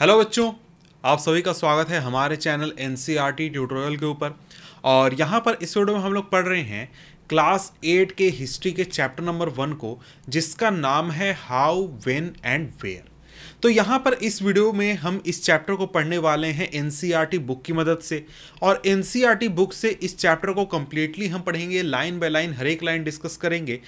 Hello बच्चों आप सभी का स्वागत है हमारे चैनल एन e ट्यूटोरियल के ऊपर और यहाँ पर इस वीडियो में हम लोग पढ़ रहे हैं क्लास एट के हिस्ट्री के चैप्टर नंबर वन को जिसका नाम है हाउ वेन एंड वेयर तो यहाँ पर इस वीडियो में हम इस चैप्टर को पढ़ने वाले हैं एन बुक e की मदद से और एन बुक e से इस चैप्टर को कम्प्लीटली हम पढ़ेंगे लाइन बाय लाइन हर एक लाइन डिस्कस करेंगे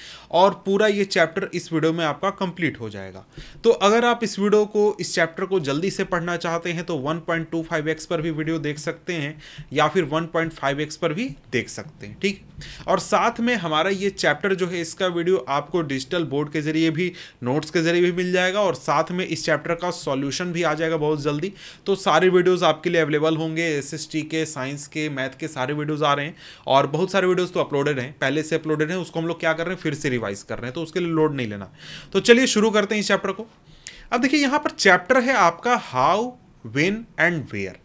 और पूरा ये चैप्टर इस वीडियो में आपका कंप्लीट हो जाएगा तो अगर आप इस वीडियो को इस चैप्टर को जल्दी से पढ़ना चाहते हैं तो वन पर भी वीडियो देख सकते हैं या फिर वन पर भी देख सकते हैं ठीक और साथ में हमारा ये चैप्टर जो है इसका वीडियो आपको डिजिटल बोर्ड के जरिए भी नोट्स के जरिए भी मिल जाएगा और साथ में इस चैप्टर का सॉल्यूशन भी आ जाएगा बहुत जल्दी तो सारे वीडियोस आपके लिए अवेलेबल होंगे एसएसटी के साइंस के मैथ के सारे वीडियोस आ रहे हैं और बहुत सारे वीडियोस तो अपलोडेड हैं पहले से अपलोडेड हैं उसको हम लोग क्या कर रहे हैं फिर से रिवाइज कर रहे हैं तो उसके लिए लोड नहीं लेना तो चलिए शुरू करते हैं इस चैप्टर को अब देखिए यहाँ पर चैप्टर है आपका हाउ वेन एंड वेयर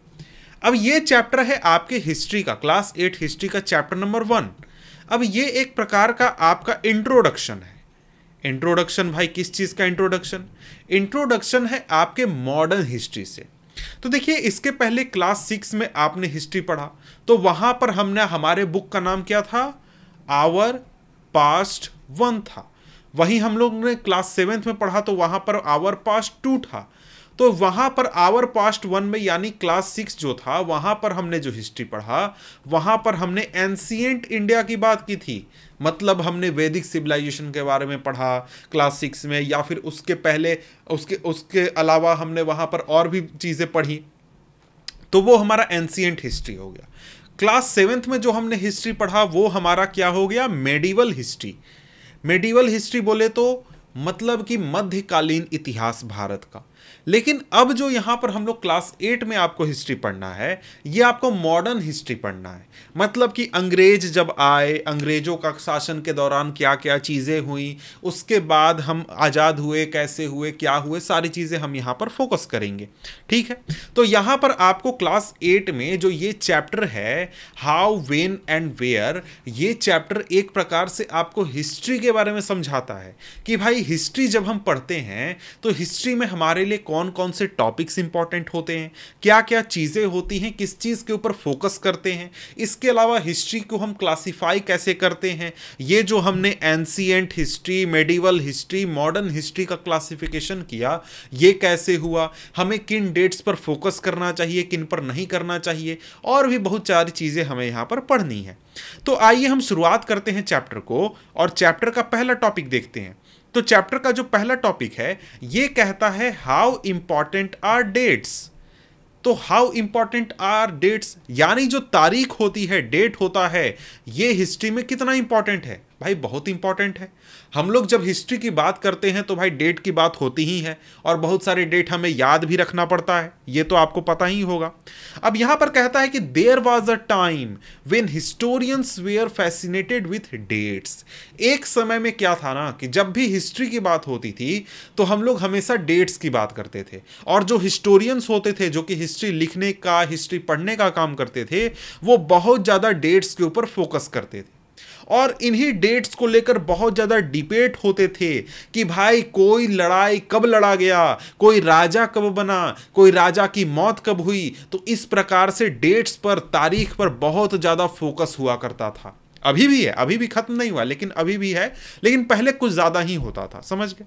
अब ये चैप्टर है आपके हिस्ट्री का क्लास एट हिस्ट्री का चैप्टर नंबर वन अब ये एक प्रकार का आपका इंट्रोडक्शन है इंट्रोडक्शन भाई किस चीज़ का इंट्रोडक्शन इंट्रोडक्शन है आपके मॉडर्न हिस्ट्री से तो देखिए इसके पहले क्लास सिक्स में आपने हिस्ट्री पढ़ा तो वहां पर हमने हमारे बुक का नाम क्या था आवर पास्ट वन था वहीं हम लोग ने क्लास सेवेंथ में पढ़ा तो वहां पर आवर पास्ट टू था तो वहां पर आवर पास्ट वन में यानी क्लास सिक्स जो था वहाँ पर हमने जो हिस्ट्री पढ़ा वहां पर हमने एंसियंट इंडिया की बात की थी मतलब हमने वैदिक सिविलाइजेशन के बारे में पढ़ा क्लास सिक्स में या फिर उसके पहले उसके उसके अलावा हमने वहाँ पर और भी चीज़ें पढ़ी तो वो हमारा एंसियंट हिस्ट्री हो गया क्लास सेवेंथ में जो हमने हिस्ट्री पढ़ा वो हमारा क्या हो गया मेडिवल हिस्ट्री मेडिवल हिस्ट्री बोले तो मतलब कि मध्यकालीन इतिहास भारत का लेकिन अब जो यहां पर हम लोग क्लास एट में आपको हिस्ट्री पढ़ना है ये आपको मॉडर्न हिस्ट्री पढ़ना है मतलब कि अंग्रेज जब आए अंग्रेजों का शासन के दौरान क्या क्या चीज़ें हुई उसके बाद हम आज़ाद हुए कैसे हुए क्या हुए सारी चीज़ें हम यहां पर फोकस करेंगे ठीक है तो यहां पर आपको क्लास एट में जो ये चैप्टर है हाउ वेन एंड वेयर ये चैप्टर एक प्रकार से आपको हिस्ट्री के बारे में समझाता है कि भाई हिस्ट्री जब हम पढ़ते हैं तो हिस्ट्री में हमारे लिए कौन कौन से टॉपिक्स इंपॉर्टेंट होते हैं क्या क्या चीज़ें होती हैं किस चीज़ के ऊपर फोकस करते हैं इसके अलावा हिस्ट्री को हम क्लासीफाई कैसे करते हैं ये जो हमने ancient history medieval history modern history का क्लासिफिकेशन किया ये कैसे हुआ हमें किन डेट्स पर फोकस करना चाहिए किन पर नहीं करना चाहिए और भी बहुत सारी चीज़ें हमें यहाँ पर पढ़नी है तो आइए हम शुरुआत करते हैं चैप्टर को और चैप्टर का पहला टॉपिक देखते हैं तो चैप्टर का जो पहला टॉपिक है ये कहता है हाउ इंपॉर्टेंट आर डेट्स तो हाउ इंपॉर्टेंट आर डेट्स यानी जो तारीख होती है डेट होता है ये हिस्ट्री में कितना इंपॉर्टेंट है भाई बहुत इंपॉर्टेंट है हम लोग जब हिस्ट्री की बात करते हैं तो भाई डेट की बात होती ही है और बहुत सारे डेट हमें याद भी रखना पड़ता है ये तो आपको पता ही होगा अब यहां पर कहता है कि there was a time when historians were fascinated with dates एक समय में क्या था ना कि जब भी हिस्ट्री की बात होती थी तो हम लोग हमेशा डेट्स की बात करते थे और जो हिस्टोरियंस होते थे जो कि हिस्ट्री लिखने का हिस्ट्री पढ़ने का काम करते थे वो बहुत ज़्यादा डेट्स के ऊपर फोकस करते थे और इन्हीं डेट्स को लेकर बहुत ज़्यादा डिबेट होते थे कि भाई कोई लड़ाई कब लड़ा गया कोई राजा कब बना कोई राजा की मौत कब हुई तो इस प्रकार से डेट्स पर तारीख पर बहुत ज़्यादा फोकस हुआ करता था अभी भी है अभी भी खत्म नहीं हुआ लेकिन अभी भी है लेकिन पहले कुछ ज़्यादा ही होता था समझ गए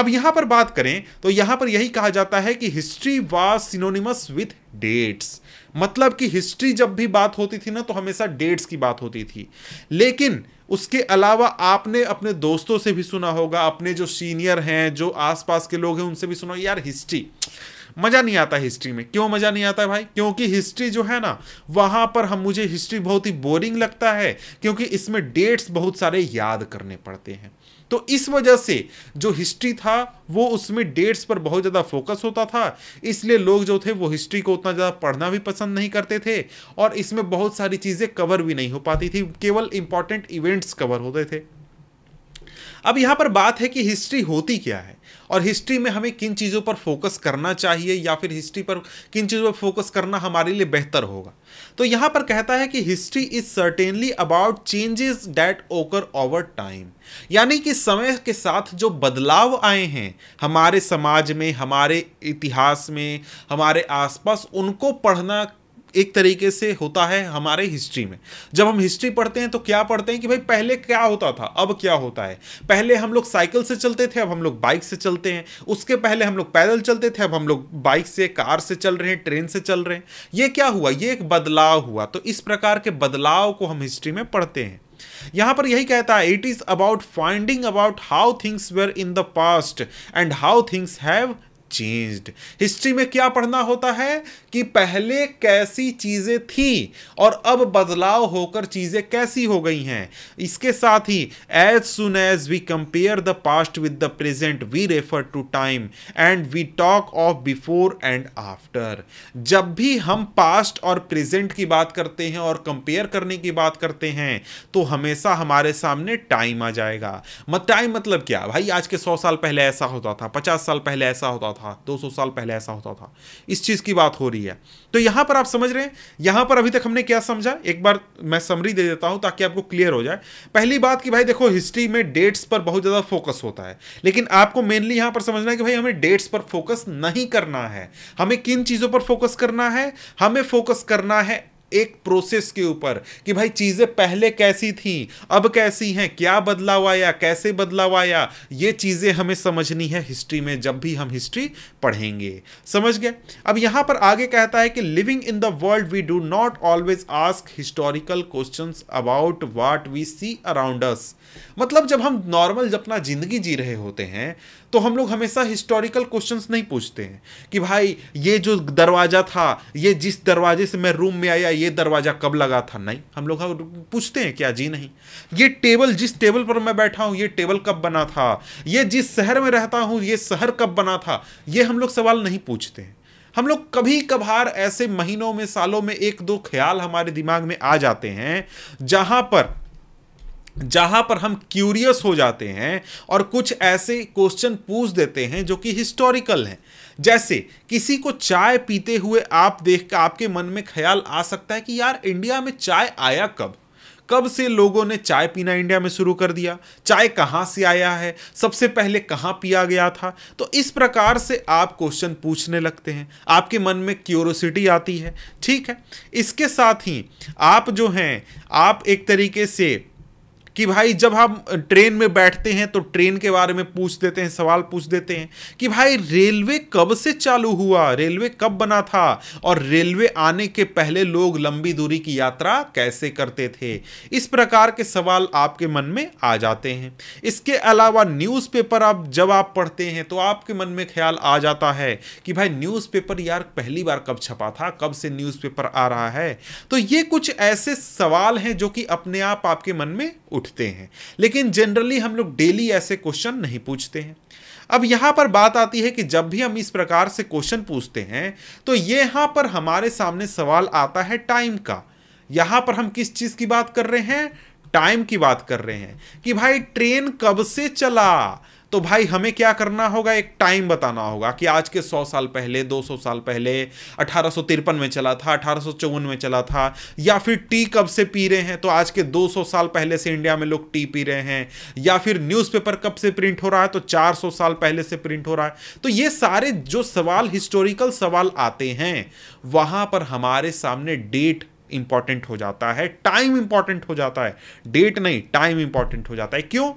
अब यहां पर बात करें तो यहां पर यही कहा जाता है कि history was synonymous with dates मतलब कि हिस्ट्री जब भी बात होती थी ना तो हमेशा डेट्स की बात होती थी लेकिन उसके अलावा आपने अपने दोस्तों से भी सुना होगा अपने जो सीनियर हैं जो आसपास के लोग हैं उनसे भी सुना यार हिस्ट्री मज़ा नहीं आता हिस्ट्री में क्यों मज़ा नहीं आता भाई क्योंकि हिस्ट्री जो है ना वहाँ पर हम मुझे हिस्ट्री बहुत ही बोरिंग लगता है क्योंकि इसमें डेट्स बहुत सारे याद करने पड़ते हैं तो इस वजह से जो हिस्ट्री था वो उसमें डेट्स पर बहुत ज़्यादा फोकस होता था इसलिए लोग जो थे वो हिस्ट्री को उतना ज़्यादा पढ़ना भी पसंद नहीं करते थे और इसमें बहुत सारी चीज़ें कवर भी नहीं हो पाती थी केवल इंपॉर्टेंट इवेंट्स कवर होते थे अब यहाँ पर बात है कि हिस्ट्री होती क्या है और हिस्ट्री में हमें किन चीज़ों पर फोकस करना चाहिए या फिर हिस्ट्री पर किन चीज़ों पर फोकस करना हमारे लिए बेहतर होगा तो यहाँ पर कहता है कि history is certainly about changes that occur over time यानी कि समय के साथ जो बदलाव आए हैं हमारे समाज में हमारे इतिहास में हमारे आसपास उनको पढ़ना एक तरीके से होता है हमारे हिस्ट्री में जब हम हिस्ट्री पढ़ते हैं तो क्या पढ़ते हैं कि भाई पहले क्या होता था अब क्या होता है पहले हम लोग साइकिल से चलते थे अब हम लोग बाइक से चलते हैं उसके पहले हम लोग पैदल चलते थे अब हम लोग बाइक से कार से चल रहे हैं ट्रेन से चल रहे हैं ये क्या हुआ ये एक बदलाव हुआ तो इस प्रकार के बदलाव को हम हिस्ट्री में पढ़ते हैं यहां पर यही कहता है it is about finding about how things were in the past and how things have changed history में क्या पढ़ना होता है कि पहले कैसी चीज़ें थी और अब बदलाव होकर चीज़ें कैसी हो गई हैं इसके साथ ही as soon as we compare the past with the present we refer to time and we talk of before and after जब भी हम पास्ट और प्रेजेंट की बात करते हैं और कंपेयर करने की बात करते हैं तो हमेशा हमारे सामने टाइम आ जाएगा मत टाइम मतलब क्या भाई आज के सौ साल पहले ऐसा होता था पचास साल पहले ऐसा होता था था 200 साल पहले ऐसा होता था इस चीज़ की बात हो रही है तो यहां पर आप समझ रहे हैं यहां पर अभी तक हमने क्या समझा एक बार मैं समरी दे देता हूं ताकि आपको क्लियर हो जाए पहली बात कि भाई देखो हिस्ट्री में डेट्स पर बहुत ज़्यादा फोकस होता है लेकिन आपको मेनली यहां पर समझना है कि भाई हमें डेट्स पर फोकस नहीं करना है हमें किन चीज़ों पर फोकस करना है हमें फोकस करना है एक प्रोसेस के ऊपर कि भाई चीज़ें पहले कैसी थी अब कैसी हैं क्या बदलाव आया कैसे बदलाव आया ये चीज़ें हमें समझनी है हिस्ट्री में जब भी हम हिस्ट्री पढ़ेंगे समझ गए अब यहां पर आगे कहता है कि living in the world we do not always ask historical question about what we see around us मतलब जब हम नॉर्मल अपना ज़िंदगी जी रहे होते हैं तो हम लोग हमेशा हिस्टोरिकल क्वेश्चंस नहीं पूछते हैं कि भाई ये जो दरवाज़ा था ये जिस दरवाजे से मैं रूम में आया ये दरवाज़ा कब लगा था नहीं हम लोग हाँ, पूछते हैं क्या जी नहीं ये टेबल जिस टेबल पर मैं बैठा हूँ ये टेबल कब बना था ये जिस शहर में रहता हूँ ये शहर कब बना था ये हम लोग सवाल नहीं पूछते हैं हम लोग कभी कभार ऐसे महीनों में सालों में एक दो ख्याल हमारे दिमाग में आ जाते हैं जहां पर जहां पर हम क्यूरियस हो जाते हैं और कुछ ऐसे क्वेश्चन पूछ देते हैं जो कि हिस्टोरिकल हैं जैसे किसी को चाय पीते हुए आप देख कर आपके मन में ख्याल आ सकता है कि यार इंडिया में चाय आया कब कब से लोगों ने चाय पीना इंडिया में शुरू कर दिया चाय कहाँ से आया है सबसे पहले कहाँ पिया गया था तो इस प्रकार से आप क्वेश्चन पूछने लगते हैं आपके मन में क्यूरोसिटी आती है ठीक है इसके साथ ही आप जो हैं आप एक तरीके से कि भाई जब हम ट्रेन में बैठते हैं तो ट्रेन के बारे में पूछ देते हैं सवाल पूछ देते हैं कि भाई रेलवे कब से चालू हुआ रेलवे कब बना था और रेलवे आने के पहले लोग लंबी दूरी की यात्रा कैसे करते थे इस प्रकार के सवाल आपके मन में आ जाते हैं इसके अलावा न्यूज़पेपर आप जब आप पढ़ते हैं तो आपके मन में ख्याल आ जाता है कि भाई न्यूज़पेपर यार पहली बार कब छपा था कब से न्यूज़पेपर आ रहा है तो ये कुछ ऐसे सवाल हैं जो कि अपने आप आपके मन में उठ उठते हैं लेकिन जनरली हम लोग डेली ऐसे क्वेश्चन नहीं पूछते हैं अब यहाँ पर बात आती है कि जब भी हम इस प्रकार से क्वेश्चन पूछते हैं तो यहाँ पर हमारे सामने सवाल आता है टाइम का यहाँ पर हम किस चीज़ की बात कर रहे हैं टाइम की बात कर रहे हैं कि भाई ट्रेन कब से चला तो भाई हमें क्या करना होगा एक टाइम बताना होगा कि आज के सौ साल पहले दो सौ साल पहले अठारह में चला था अठारह में चला था या फिर टी कब से पी रहे हैं तो आज के 200 साल पहले से इंडिया में लोग टी पी रहे हैं या फिर न्यूज़पेपर कब से प्रिंट हो रहा है तो 400 साल पहले से प्रिंट हो रहा है तो ये सारे जो सवाल हिस्टोरिकल सवाल आते हैं वहां पर हमारे सामने डेट इंपॉर्टेंट हो जाता है टाइम इंपॉर्टेंट हो जाता है डेट नहीं टाइम इंपॉर्टेंट हो जाता है क्यों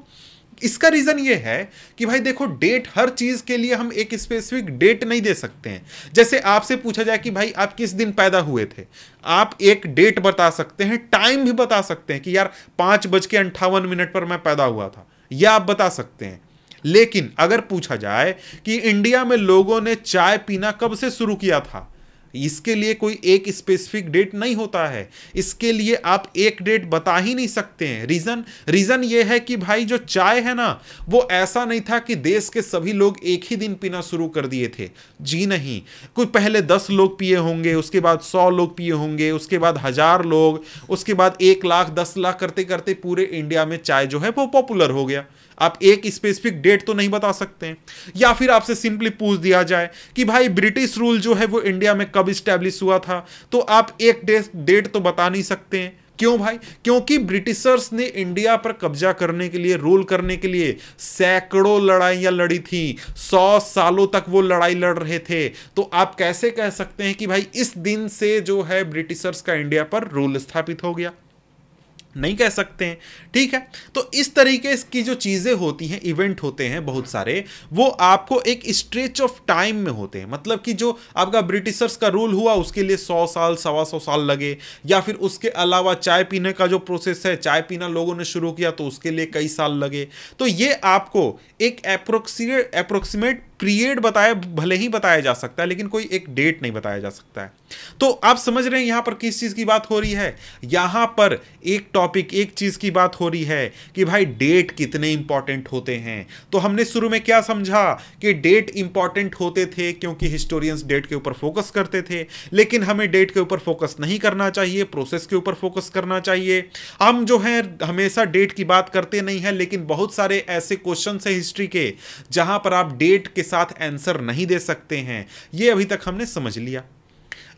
इसका रीज़न ये है कि भाई देखो डेट हर चीज़ के लिए हम एक स्पेसिफिक डेट नहीं दे सकते हैं जैसे आपसे पूछा जाए कि भाई आप किस दिन पैदा हुए थे आप एक डेट बता सकते हैं टाइम भी बता सकते हैं कि यार पांच बज के अंठावन मिनट पर मैं पैदा हुआ था यह आप बता सकते हैं लेकिन अगर पूछा जाए कि इंडिया में लोगों ने चाय पीना कब से शुरू किया था इसके लिए कोई एक स्पेसिफिक डेट नहीं होता है इसके लिए आप एक डेट बता ही नहीं सकते हैं रीज़न रीज़न ये है कि भाई जो चाय है ना वो ऐसा नहीं था कि देश के सभी लोग एक ही दिन पीना शुरू कर दिए थे जी नहीं कोई पहले दस लोग पिए होंगे उसके बाद सौ लोग पिए होंगे उसके बाद हज़ार लोग उसके बाद एक लाख दस लाख करते करते पूरे इंडिया में चाय जो है वो पॉपुलर हो गया आप एक स्पेसिफिक डेट तो नहीं बता सकते हैं या फिर आपसे सिंपली पूछ दिया जाए कि भाई ब्रिटिश रूल जो है वो इंडिया में कब स्टैब्लिश हुआ था तो आप एक डेट तो बता नहीं सकते हैं क्यों भाई क्योंकि ब्रिटिशर्स ने इंडिया पर कब्जा करने के लिए रूल करने के लिए सैकड़ों लड़ाइयां लड़ी थी सौ सालों तक वो लड़ाई लड़ रहे थे तो आप कैसे कह सकते हैं कि भाई इस दिन से जो है ब्रिटिशर्स का इंडिया पर रूल स्थापित हो गया नहीं कह सकते हैं ठीक है तो इस तरीके की जो चीज़ें होती हैं इवेंट होते हैं बहुत सारे वो आपको एक स्ट्रेच ऑफ टाइम में होते हैं मतलब कि जो आपका ब्रिटिशर्स का रूल हुआ उसके लिए सौ साल सवा सौ साल लगे या फिर उसके अलावा चाय पीने का जो प्रोसेस है चाय पीना लोगों ने शुरू किया तो उसके लिए कई साल लगे तो ये आपको एक अप्रोक्सी अप्रोक्सीमेट पीरियड बताया भले ही बताया जा सकता है लेकिन कोई एक डेट नहीं बताया जा सकता है तो आप समझ रहे हैं यहां पर किस चीज़ की बात हो रही है यहां पर एक टॉपिक एक चीज़ की बात हो रही है कि भाई डेट कितने इंपॉर्टेंट होते हैं तो हमने शुरू में क्या समझा कि डेट इंपॉर्टेंट होते थे क्योंकि हिस्टोरियंस डेट के ऊपर फोकस करते थे लेकिन हमें डेट के ऊपर फोकस नहीं करना चाहिए प्रोसेस के ऊपर फोकस करना चाहिए हम जो है हमेशा डेट की बात करते नहीं है लेकिन बहुत सारे ऐसे क्वेश्चन है हिस्ट्री के जहां पर आप डेट के साथ आंसर नहीं दे सकते हैं ये अभी तक हमने समझ लिया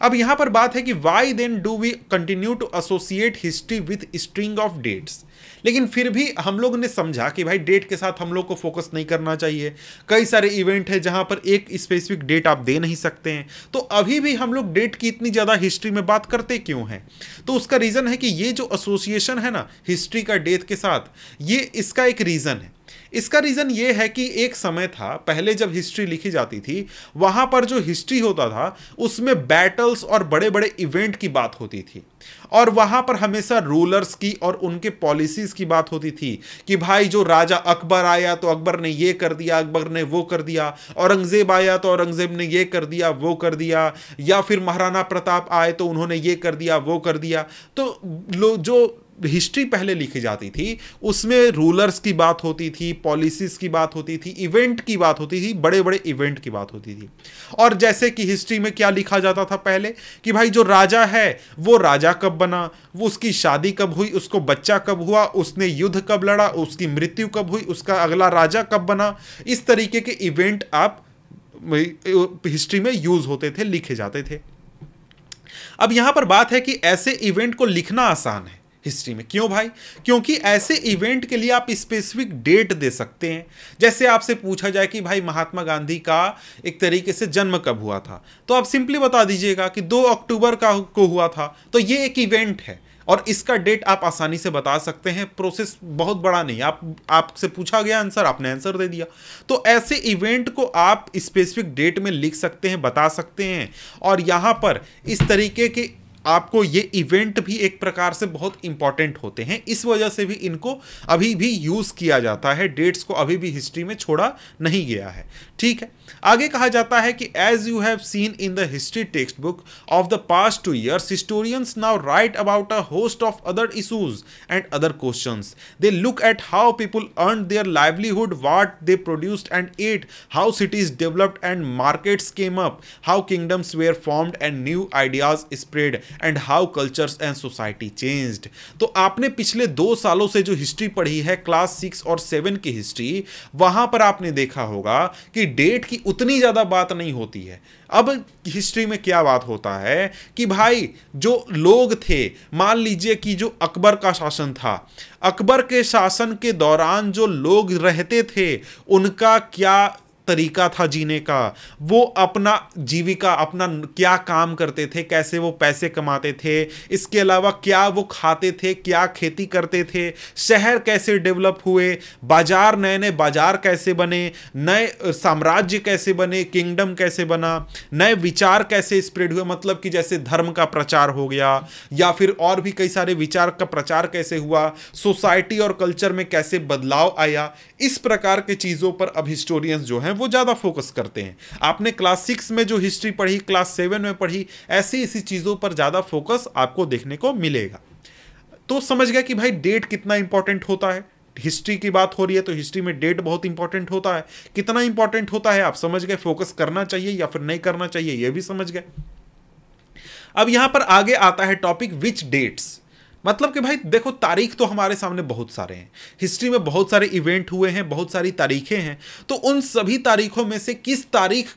अब यहां पर बात है कि why then do we continue to associate history with string of dates लेकिन फिर भी हम लोग ने समझा कि भाई डेट के साथ हम लोग को फोकस नहीं करना चाहिए कई सारे इवेंट है जहां पर एक स्पेसिफिक डेट आप दे नहीं सकते हैं तो अभी भी हम लोग डेट की इतनी ज़्यादा हिस्ट्री में बात करते क्यों हैं तो उसका रीज़न है कि ये जो एसोसिएशन है ना हिस्ट्री का डेट के साथ ये इसका एक रीज़न है इसका रीज़न ये है कि एक समय था पहले जब हिस्ट्री लिखी जाती थी वहाँ पर जो हिस्ट्री होता था उसमें बैटल्स और बड़े बड़े इवेंट की बात होती थी और वहाँ पर हमेशा रूलर्स की और उनके पॉलिसीज़ की बात होती थी कि भाई जो राजा अकबर आया तो अकबर ने ये कर दिया अकबर ने वो कर दिया औरंगज़ेब आया तो औरंगज़ेब ने ये कर दिया वो कर दिया या फिर महाराणा प्रताप आए तो उन्होंने ये कर दिया वो कर दिया तो जो हिस्ट्री पहले लिखी जाती थी उसमें रूलर्स की बात होती थी पॉलिसीज़ की बात होती थी इवेंट की बात होती थी बड़े बड़े इवेंट की बात होती थी और जैसे कि हिस्ट्री में क्या लिखा जाता था पहले कि भाई जो राजा है वो राजा कब बना वो उसकी शादी कब हुई उसको बच्चा कब हुआ उसने युद्ध कब लड़ा उसकी मृत्यु कब हुई उसका अगला राजा कब बना इस तरीके के इवेंट आप हिस्ट्री में यूज़ होते थे लिखे जाते थे अब यहां पर बात है कि ऐसे इवेंट को लिखना आसान है हिस्ट्री में क्यों भाई क्योंकि ऐसे इवेंट के लिए आप स्पेसिफिक डेट दे सकते हैं जैसे आपसे पूछा जाए कि भाई महात्मा गांधी का एक तरीके से जन्म कब हुआ था तो आप सिंपली बता दीजिएगा कि दो अक्टूबर का को हुआ था तो ये एक इवेंट है और इसका डेट आप आसानी से बता सकते हैं प्रोसेस बहुत बड़ा नहीं आप आपसे पूछा गया आंसर आपने आंसर दे दिया तो ऐसे इवेंट को आप स्पेसिफिक डेट में लिख सकते हैं बता सकते हैं और यहाँ पर इस तरीके के आपको ये इवेंट भी एक प्रकार से बहुत इंपॉर्टेंट होते हैं इस वजह से भी इनको अभी भी यूज़ किया जाता है डेट्स को अभी भी हिस्ट्री में छोड़ा नहीं गया है ठीक है आगे कहा जाता है कि as you have seen in the history text book of the past two years historians now write about a host of other issues and other question they look at how people earn their livelihood what they produced and at how cities developed and markets came up how kingdoms were formed and new ideas spread and how cultures and society changed तो आपने पिछले दो सालों से जो history पढ़ी है class six और सेवन की हिस्ट्री वहां पर आपने देखा होगा कि डेट की उतनी ज़्यादा बात नहीं होती है अब हिस्ट्री में क्या बात होता है कि भाई जो लोग थे मान लीजिए कि जो अकबर का शासन था अकबर के शासन के दौरान जो लोग रहते थे उनका क्या तरीका था जीने का वो अपना जीविका अपना क्या काम करते थे कैसे वो पैसे कमाते थे इसके अलावा क्या वो खाते थे क्या खेती करते थे शहर कैसे डेवलप हुए बाजार नए नए बाजार कैसे बने नए साम्राज्य कैसे बने किंगडम कैसे बना नए विचार कैसे स्प्रेड हुए मतलब कि जैसे धर्म का प्रचार हो गया या फिर और भी कई सारे विचार का प्रचार कैसे हुआ सोसाइटी और कल्चर में कैसे बदलाव आया इस प्रकार के चीज़ों पर अब हिस्टोरियंस जो हैं वो ज़्यादा फोकस करते हैं आपने क्लास सिक्स में जो हिस्ट्री पढ़ी क्लास सेवन में पढ़ी ऐसी ऐसी चीज़ों पर ज़्यादा फोकस आपको देखने को मिलेगा तो समझ गया कि भाई डेट कितना इंपॉर्टेंट होता है हिस्ट्री की बात हो रही है तो हिस्ट्री में डेट बहुत इंपॉर्टेंट होता है कितना इंपॉर्टेंट होता है आप समझ गए फोकस करना चाहिए या फिर नहीं करना चाहिए यह भी समझ गए अब यहां पर आगे आता है टॉपिक विच डेट्स मतलब कि भाई देखो तारीख तो हमारे सामने बहुत सारे हैं हिस्ट्री में बहुत सारे इवेंट हुए हैं बहुत सारी तारीखें हैं तो उन सभी तारीखों में से किस तारीख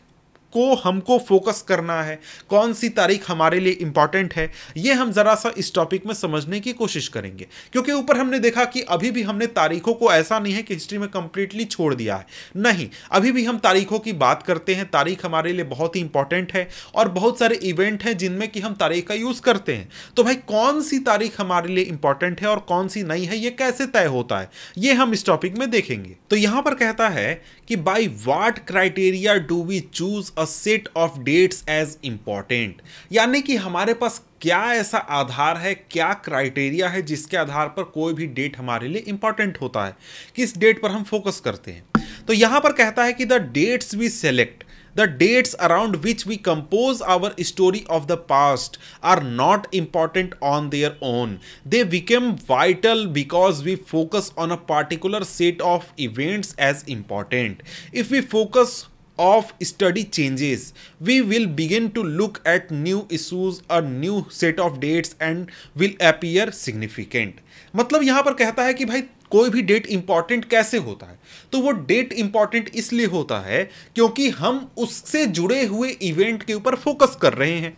को हमको फोकस करना है कौन सी तारीख हमारे लिए इंपॉर्टेंट है ये हम ज़रा सा इस टॉपिक में समझने की कोशिश करेंगे क्योंकि ऊपर हमने देखा कि अभी भी हमने तारीखों को ऐसा नहीं है कि हिस्ट्री में कंप्लीटली छोड़ दिया है नहीं अभी भी हम तारीखों की बात करते हैं तारीख हमारे लिए बहुत ही इंपॉर्टेंट है और बहुत सारे इवेंट हैं जिनमें कि हम तारीख का यूज़ करते हैं तो भाई कौन सी तारीख हमारे लिए इंपॉर्टेंट है और कौन सी नहीं है ये कैसे तय होता है ये हम इस टॉपिक में देखेंगे तो यहां पर कहता है कि by what criteria do we choose a set of dates as important यानी कि हमारे पास क्या ऐसा आधार है क्या क्राइटेरिया है जिसके आधार पर कोई भी डेट हमारे लिए इंपॉर्टेंट होता है किस डेट पर हम फोकस करते हैं तो यहां पर कहता है कि the dates we select the dates around which we compose our story of the past are not important on their own. They become vital because we focus on a particular set of events as important. If we focus of study changes we will begin to look at new issues a new set of dates and will appear significant मतलब यहाँ पर कहता है कि भाई कोई भी date important कैसे होता है तो वो डेट इंपॉर्टेंट इसलिए होता है क्योंकि हम उससे जुड़े हुए इवेंट के ऊपर फोकस कर रहे हैं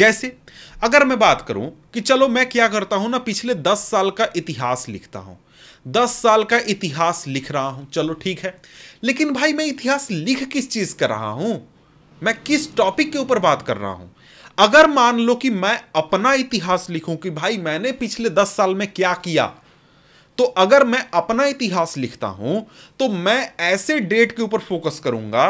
जैसे अगर मैं बात करूं कि चलो मैं क्या करता हूं ना पिछले दस साल का इतिहास लिखता हूं दस साल का इतिहास लिख रहा हूं चलो ठीक है लेकिन भाई मैं इतिहास लिख किस चीज कर रहा हूं मैं किस टॉपिक के ऊपर बात कर रहा हूं अगर मान लो कि मैं अपना इतिहास लिखूं कि भाई मैंने पिछले दस साल में क्या किया तो अगर मैं अपना इतिहास लिखता हूं तो मैं ऐसे डेट के ऊपर फोकस करूंगा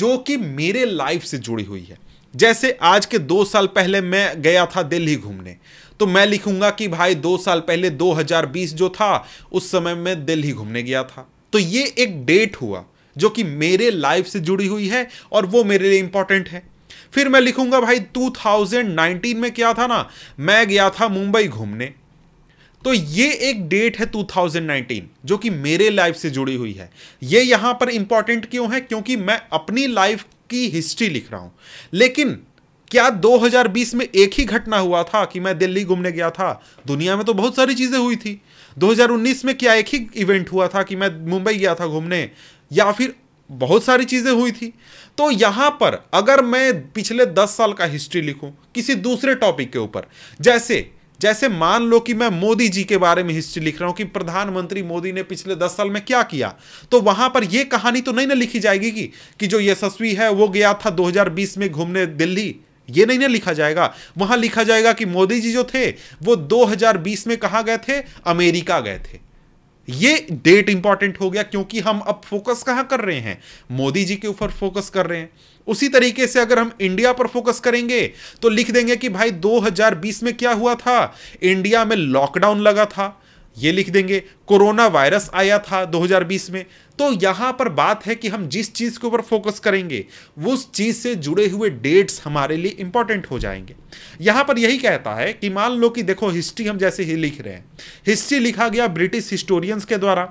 जो कि मेरे लाइफ से जुड़ी हुई है जैसे आज के दो साल पहले मैं गया था दिल्ली घूमने तो मैं लिखूंगा कि भाई दो साल पहले 2020 जो था उस समय मैं दिल्ली घूमने गया था तो ये एक डेट हुआ जो कि मेरे लाइफ से जुड़ी हुई है और वो मेरे लिए इंपॉर्टेंट है फिर मैं लिखूंगा भाई 2019 में क्या था ना मैं गया था मुंबई घूमने तो ये एक डेट है 2019 जो कि मेरे लाइफ से जुड़ी हुई है ये यहां पर इंपॉर्टेंट क्यों है क्योंकि मैं अपनी लाइफ की हिस्ट्री लिख रहा हूं लेकिन क्या 2020 में एक ही घटना हुआ था कि मैं दिल्ली घूमने गया था दुनिया में तो बहुत सारी चीज़ें हुई थी 2019 में क्या एक ही इवेंट हुआ था कि मैं मुंबई गया था घूमने या फिर बहुत सारी चीज़ें हुई थी तो यहां पर अगर मैं पिछले 10 साल का हिस्ट्री लिखूं किसी दूसरे टॉपिक के ऊपर जैसे जैसे मान लो कि मैं मोदी जी के बारे में हिस्ट्री लिख रहा हूं कि प्रधानमंत्री मोदी ने पिछले दस साल में क्या किया तो वहां पर यह कहानी तो नहीं ना लिखी जाएगी कि, कि जो यशस्वी है वो गया था 2020 में घूमने दिल्ली ये नहीं ना लिखा जाएगा वहां लिखा जाएगा कि मोदी जी जो थे वो 2020 में कहा गए थे अमेरिका गए थे ये डेट इंपॉर्टेंट हो गया क्योंकि हम अब फोकस कहां कर रहे हैं मोदी जी के ऊपर फोकस कर रहे हैं उसी तरीके से अगर हम इंडिया पर फोकस करेंगे तो लिख देंगे कि भाई 2020 में क्या हुआ था इंडिया में लॉकडाउन लगा था ये लिख देंगे कोरोना वायरस आया था 2020 में तो यहाँ पर बात है कि हम जिस चीज़ के ऊपर फोकस करेंगे उस चीज़ से जुड़े हुए डेट्स हमारे लिए इंपॉर्टेंट हो जाएंगे यहाँ पर यही कहता है कि मान लो कि देखो हिस्ट्री हम जैसे ही लिख रहे हैं हिस्ट्री लिखा गया ब्रिटिश हिस्टोरियंस के द्वारा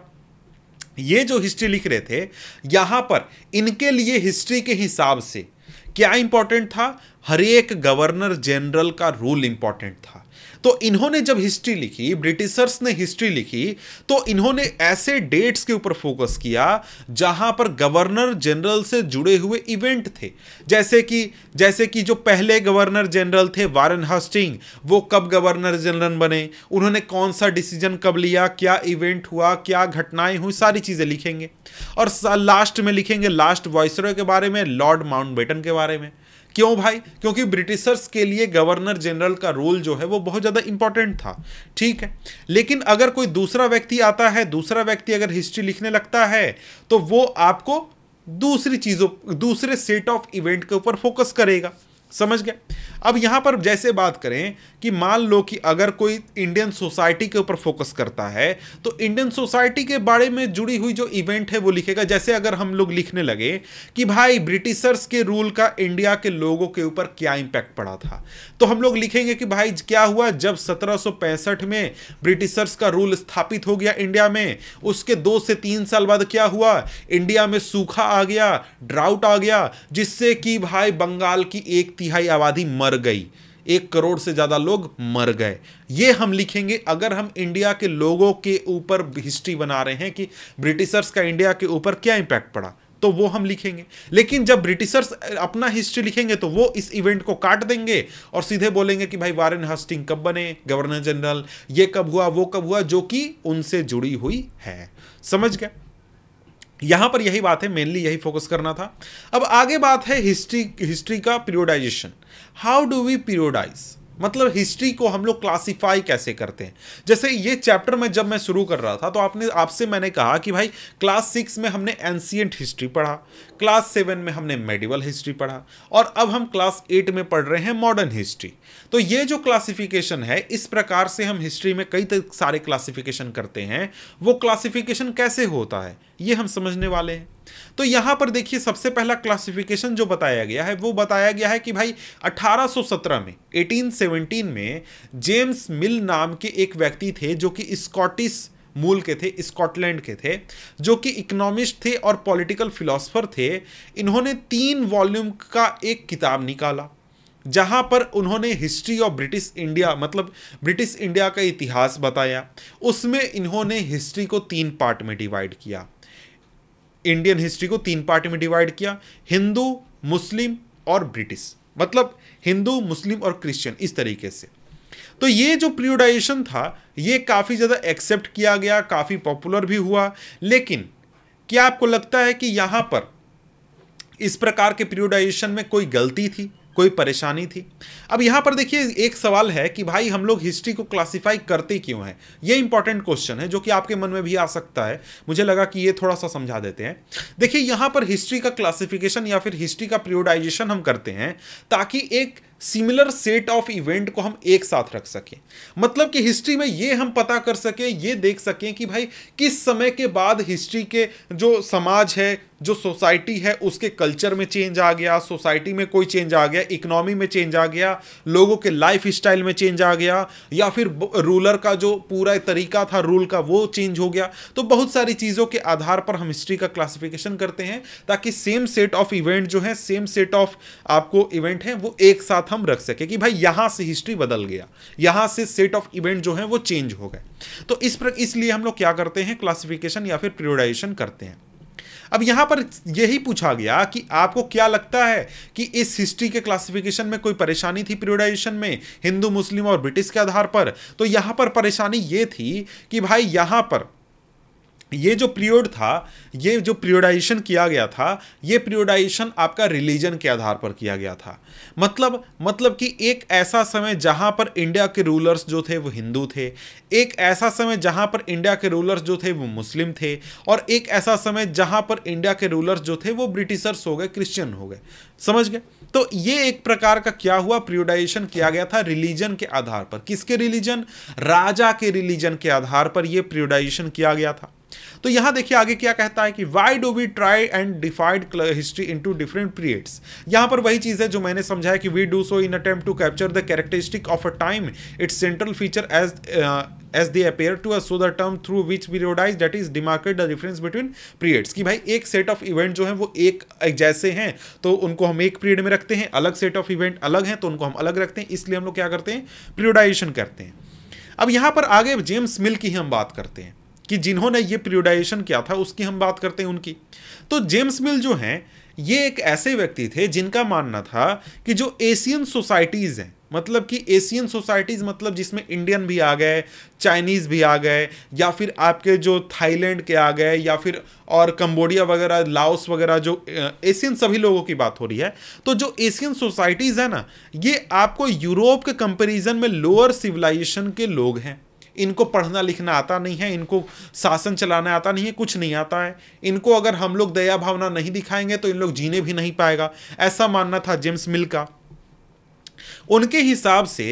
ये जो हिस्ट्री लिख रहे थे यहाँ पर इनके लिए हिस्ट्री के हिसाब से क्या इंपॉर्टेंट था हर एक गवर्नर जनरल का रूल इंपॉर्टेंट था तो इन्होंने जब हिस्ट्री लिखी ब्रिटिशर्स ने हिस्ट्री लिखी तो इन्होंने ऐसे डेट्स के ऊपर फोकस किया जहां पर गवर्नर जनरल से जुड़े हुए इवेंट थे जैसे कि जैसे कि जो पहले गवर्नर जनरल थे वारन हस्टिंग वो कब गवर्नर जनरल बने उन्होंने कौन सा डिसीजन कब लिया क्या इवेंट हुआ क्या घटनाएं हुई सारी चीज़ें लिखेंगे और लास्ट में लिखेंगे लास्ट वॉइसरो के बारे में लॉर्ड माउंट के बारे में क्यों भाई क्योंकि ब्रिटिशर्स के लिए गवर्नर जनरल का रोल जो है वो बहुत ज़्यादा इंपॉर्टेंट था ठीक है लेकिन अगर कोई दूसरा व्यक्ति आता है दूसरा व्यक्ति अगर हिस्ट्री लिखने लगता है तो वो आपको दूसरी चीज़ों दूसरे सेट ऑफ इवेंट के ऊपर फोकस करेगा समझ गया अब यहां पर जैसे बात करें कि मान लो कि अगर कोई इंडियन सोसाइटी के ऊपर फोकस करता है तो इंडियन सोसाइटी के बारे में जुड़ी हुई जो इवेंट है वो लिखेगा जैसे अगर हम लोग लिखने लगे कि भाई ब्रिटिशर्स के रूल का इंडिया के लोगों के ऊपर क्या इंपैक्ट पड़ा था तो हम लोग लिखेंगे कि भाई क्या हुआ जब सत्रह में ब्रिटिशर्स का रूल स्थापित हो गया इंडिया में उसके दो से तीन साल बाद क्या हुआ इंडिया में सूखा आ गया ड्राउट आ गया जिससे कि भाई बंगाल की एक तिहाई आबादी मर गई एक करोड़ से ज़्यादा लोग मर गए ये हम लिखेंगे अगर हम इंडिया के लोगों के ऊपर हिस्ट्री बना रहे हैं कि ब्रिटिशर्स का इंडिया के ऊपर क्या इम्पैक्ट पड़ा तो वो हम लिखेंगे लेकिन जब ब्रिटिशर्स अपना हिस्ट्री लिखेंगे तो वो इस इवेंट को काट देंगे और सीधे बोलेंगे कि भाई वारेन हस्टिंग कब बने गवर्नर जनरल ये कब हुआ वो कब हुआ जो कि उनसे जुड़ी हुई है समझ गया यहां पर यही बात है मेनली यही फोकस करना था अब आगे बात है हिस्ट्री हिस्ट्री का periodization how do we periodize मतलब हिस्ट्री को हम लोग क्लासिफाई कैसे करते हैं जैसे ये चैप्टर में जब मैं शुरू कर रहा था तो आपने आपसे मैंने कहा कि भाई क्लास सिक्स में हमने एंसियंट हिस्ट्री पढ़ा क्लास सेवन में हमने मेडिवल हिस्ट्री पढ़ा और अब हम क्लास एट में पढ़ रहे हैं मॉडर्न हिस्ट्री तो ये जो क्लासिफिकेशन है इस प्रकार से हम हिस्ट्री में कई सारे क्लासिफिकेशन करते हैं वो क्लासिफिकेशन कैसे होता है ये हम समझने वाले हैं तो यहां पर देखिए सबसे पहला क्लासिफिकेशन जो बताया गया है वो बताया गया है कि भाई 1817 में 1817 में जेम्स मिल नाम के एक व्यक्ति थे जो कि स्कॉटिश मूल के थे स्कॉटलैंड के थे जो कि इकोनॉमिस्ट थे और पॉलिटिकल फिलोसफर थे इन्होंने तीन वॉल्यूम का एक किताब निकाला जहाँ पर उन्होंने हिस्ट्री ऑफ ब्रिटिश इंडिया मतलब ब्रिटिश इंडिया का इतिहास बताया उसमें इन्होंने हिस्ट्री को तीन पार्ट में डिवाइड किया इंडियन हिस्ट्री को तीन पार्टी में डिवाइड किया हिंदू मुस्लिम और ब्रिटिश मतलब हिंदू मुस्लिम और क्रिश्चियन इस तरीके से तो ये जो प्रियोडाइजेशन था ये काफ़ी ज़्यादा एक्सेप्ट किया गया काफ़ी पॉपुलर भी हुआ लेकिन क्या आपको लगता है कि यहाँ पर इस प्रकार के प्रियोडाइजेशन में कोई गलती थी कोई परेशानी थी अब यहाँ पर देखिए एक सवाल है कि भाई हम लोग हिस्ट्री को क्लासिफाई करते क्यों हैं ये इंपॉर्टेंट क्वेश्चन है जो कि आपके मन में भी आ सकता है मुझे लगा कि ये थोड़ा सा समझा देते हैं देखिए यहाँ पर हिस्ट्री का क्लासिफिकेशन या फिर हिस्ट्री का प्रियोडाइजेशन हम करते हैं ताकि एक सिमिलर सेट ऑफ इवेंट को हम एक साथ रख सकें मतलब कि हिस्ट्री में ये हम पता कर सकें ये देख सकें कि भाई किस समय के बाद हिस्ट्री के जो समाज है जो सोसाइटी है उसके कल्चर में चेंज आ गया सोसाइटी में कोई चेंज आ गया इकोनॉमी में चेंज आ गया लोगों के लाइफ स्टाइल में चेंज आ गया या फिर रूलर का जो पूरा तरीका था रूल का वो चेंज हो गया तो बहुत सारी चीज़ों के आधार पर हम हिस्ट्री का क्लासिफिकेशन करते हैं ताकि सेम सेट ऑफ इवेंट जो है सेम सेट ऑफ आपको इवेंट है वो एक साथ हम रख सकें कि भाई यहाँ से हिस्ट्री बदल गया यहाँ से सेट ऑफ इवेंट जो है वो चेंज हो गए तो इस पर इसलिए हम लोग क्या करते हैं क्लासिफिकेशन या फिर प्रियोडाइजेशन करते हैं अब यहाँ पर यही पूछा गया कि आपको क्या लगता है कि इस हिस्ट्री के क्लासिफिकेशन में कोई परेशानी थी पीरियोडाइजेशन में हिंदू मुस्लिम और ब्रिटिश के आधार पर तो यहाँ पर परेशानी ये थी कि भाई यहाँ पर ये जो पीरियड था ये जो पीरियडाइजेशन किया गया था ये पीरियडाइजेशन आपका रिलीजन के आधार पर किया गया था मतलब मतलब कि एक ऐसा समय जहाँ पर इंडिया के रूलर्स जो थे वो हिंदू थे एक ऐसा समय जहाँ पर इंडिया के रूलर्स जो थे वो मुस्लिम थे और एक ऐसा समय जहाँ पर इंडिया के रूलर्स जो थे वो ब्रिटिशर्स हो गए क्रिश्चियन हो गए समझ गए तो ये एक प्रकार का क्या हुआ प्रियोडाइजेशन किया गया था रिलीजन के आधार पर किसके रिलीजन राजा के रिलीजन के आधार पर यह प्रियोडाइजेशन किया गया था तो यहां देखिए आगे क्या कहता है कि why do we try and डिफाइड history into different periods यहां पर वही चीज़ है जो मैंने समझाया कि we do so in attempt to capture the characteristic of a time its central feature as as they appear to a so the term through which periodize that is demarcate the difference between periods कि भाई एक set of event जो है वो एक जैसे हैं तो उनको हम एक पीरियड में रखते हैं अलग सेट ऑफ इवेंट अलग हैं तो उनको हम अलग रखते हैं इसलिए हम लोग क्या करते हैं पीरियोडाइजेशन करते हैं अब यहां पर आगे जेम्स मिल की ही हम बात करते हैं कि जिन्होंने ये प्रियोडाइजेशन किया था उसकी हम बात करते हैं उनकी तो जेम्स मिल जो हैं ये एक ऐसे व्यक्ति थे जिनका मानना था कि जो एशियन सोसाइटीज़ हैं मतलब कि एशियन सोसाइटीज़ मतलब जिसमें इंडियन भी आ गए चाइनीज़ भी आ गए या फिर आपके जो थाईलैंड के आ गए या फिर और कंबोडिया वगैरह लाओस वगैरह जो एशियन सभी लोगों की बात हो रही है तो जो एशियन सोसाइटीज़ है ना ये आपको यूरोप के कंपेरिजन में लोअर सिविलाइजेशन के लोग हैं इनको पढ़ना लिखना आता नहीं है इनको शासन चलाना आता नहीं है कुछ नहीं आता है इनको अगर हम लोग दया भावना नहीं दिखाएंगे तो इन लोग जीने भी नहीं पाएगा ऐसा मानना था जेम्स मिल का उनके हिसाब से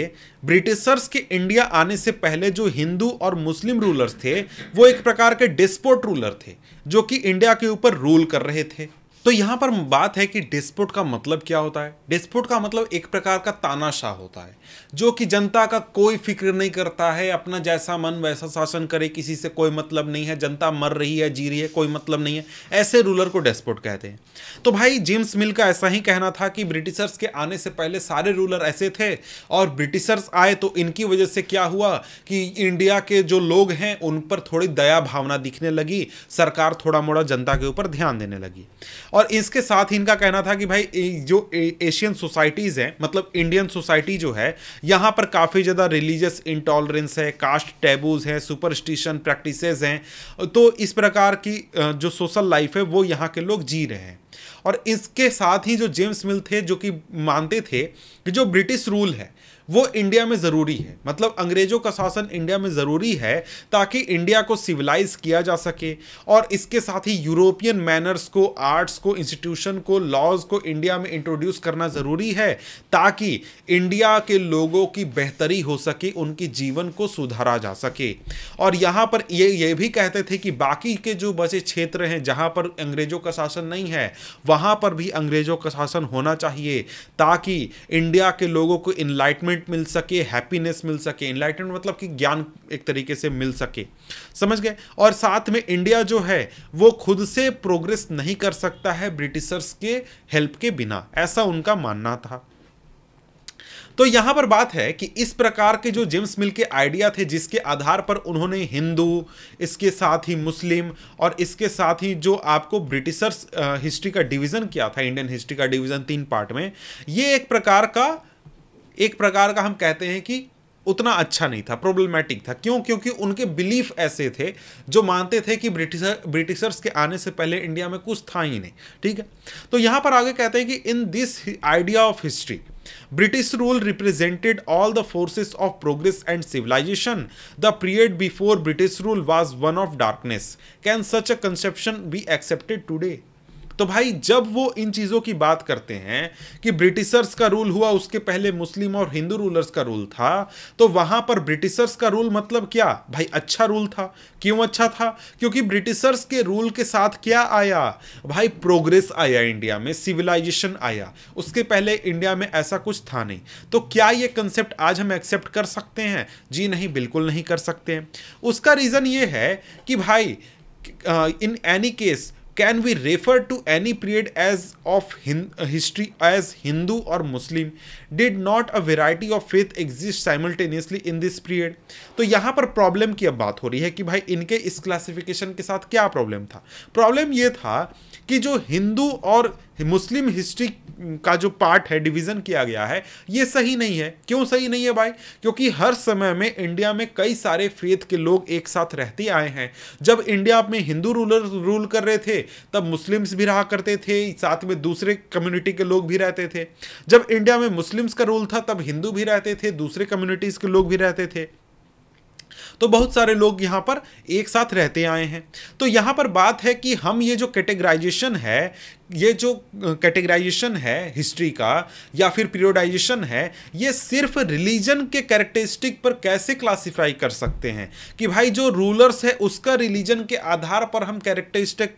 ब्रिटिशर्स के इंडिया आने से पहले जो हिंदू और मुस्लिम रूलर्स थे वो एक प्रकार के डिस्पोर्ट रूलर थे जो कि इंडिया के ऊपर रूल कर रहे थे तो यहां पर बात है कि डिस्पुट का मतलब क्या होता है डिस्पुट का मतलब एक प्रकार का तानाशाह होता है जो कि जनता का कोई फिक्र नहीं करता है अपना जैसा मन वैसा शासन करे किसी से कोई मतलब नहीं है जनता मर रही है जी रही है कोई मतलब नहीं है ऐसे रूलर को डेस्पोट कहते हैं तो भाई जेम्स मिल का ऐसा ही कहना था कि ब्रिटिशर्स के आने से पहले सारे रूलर ऐसे थे और ब्रिटिशर्स आए तो इनकी वजह से क्या हुआ कि इंडिया के जो लोग हैं उन पर थोड़ी दया भावना दिखने लगी सरकार थोड़ा मोड़ा जनता के ऊपर ध्यान देने लगी और इसके साथ ही इनका कहना था कि भाई जो एशियन सोसाइटीज़ हैं मतलब इंडियन सोसाइटी जो है यहाँ पर काफ़ी ज़्यादा रिलीजियस इंटॉलरेंस है कास्ट टैबूज हैं सुपरस्टिशन प्रैक्टिसेस हैं तो इस प्रकार की जो सोशल लाइफ है वो यहाँ के लोग जी रहे हैं और इसके साथ ही जो जेम्स मिल थे जो कि मानते थे कि जो ब्रिटिश रूल है वो इंडिया में ज़रूरी है मतलब अंग्रेज़ों का शासन इंडिया में ज़रूरी है ताकि इंडिया को सिविलाइज किया जा सके और इसके साथ ही यूरोपियन मैनर्स को आर्ट्स को इंस्टीट्यूशन को लॉज को इंडिया में इंट्रोड्यूस करना ज़रूरी है ताकि इंडिया के लोगों की बेहतरी हो सके उनकी जीवन को सुधारा जा सके और यहाँ पर ये ये भी कहते थे कि बाकी के जो बचे क्षेत्र हैं जहाँ पर अंग्रेज़ों का शासन नहीं है वहाँ पर भी अंग्रेज़ों का शासन होना चाहिए ताकि इंडिया के लोगों को इनलाइटमेंट इनलाइटमेंट मिल सके हैप्पीनेस मिल सके इनलाइटमेंट मतलब कि ज्ञान एक तरीके से मिल सके समझ गए और साथ में इंडिया जो है वो खुद से प्रोग्रेस नहीं कर सकता है ब्रिटिशर्स के हेल्प के बिना ऐसा उनका मानना था तो यहां पर बात है कि इस प्रकार के जो जेम्स मिल के आइडिया थे जिसके आधार पर उन्होंने हिंदू इसके साथ ही मुस्लिम और इसके साथ ही जो आपको ब्रिटिशर्स हिस्ट्री का डिवीजन किया था इंडियन हिस्ट्री का डिवीजन तीन पार्ट में ये एक प्रकार का एक प्रकार का हम कहते हैं कि उतना अच्छा नहीं था प्रॉब्लमेटिक था क्यों क्योंकि उनके बिलीफ ऐसे थे जो मानते थे कि ब्रिटिशर ब्रिटिशर्स के आने से पहले इंडिया में कुछ था ही नहीं ठीक है तो यहां पर आगे कहते हैं कि in this idea of history British rule represented all the forces of progress and civilization the period before British rule was one of darkness can such a conception be accepted today तो भाई जब वो इन चीज़ों की बात करते हैं कि ब्रिटिशर्स का रूल हुआ उसके पहले मुस्लिम और हिंदू रूलर्स का रूल था तो वहाँ पर ब्रिटिशर्स का रूल मतलब क्या भाई अच्छा रूल था क्यों अच्छा था क्योंकि ब्रिटिशर्स के रूल के साथ क्या आया भाई प्रोग्रेस आया इंडिया में सिविलाइजेशन आया उसके पहले इंडिया में ऐसा कुछ था नहीं तो क्या ये कंसेप्ट आज हम एक्सेप्ट कर सकते हैं जी नहीं बिल्कुल नहीं कर सकते हैं उसका रीज़न ये है कि भाई in any case can we refer to any period as of history as Hindu और Muslim did not a variety of faith exist simultaneously in this period तो यहाँ पर प्रॉब्लम की अब बात हो रही है कि भाई इनके इस क्लासिफिकेशन के साथ क्या प्रॉब्लम था प्रॉब्लम ये था कि जो हिंदू और मुस्लिम हिस्ट्री का जो पार्ट है डिवीज़न किया गया है ये सही नहीं है क्यों सही नहीं है भाई क्योंकि हर समय में इंडिया में कई सारे फेथ के लोग एक साथ रहते आए हैं जब इंडिया में हिंदू रूलर रूल कर रहे थे तब मुस्लिम्स भी रहा करते थे साथ में दूसरे कम्युनिटी के लोग भी रहते थे जब इंडिया में मुस्लिम्स का रूल था तब हिंदू भी रहते थे दूसरे कम्युनिटीज़ के लोग भी रहते थे तो बहुत सारे लोग यहाँ पर एक साथ रहते आए हैं तो यहाँ पर बात है कि हम ये जो कैटेगराइजेशन है ये जो कैटेगराइजेशन है हिस्ट्री का या फिर पीरियोडाइजेशन है ये सिर्फ रिलीजन के कैरेक्टरिस्टिक पर कैसे क्लासिफाई कर सकते हैं कि भाई जो रूलर्स है उसका रिलीजन के आधार पर हम कैरेक्टरिस्टिक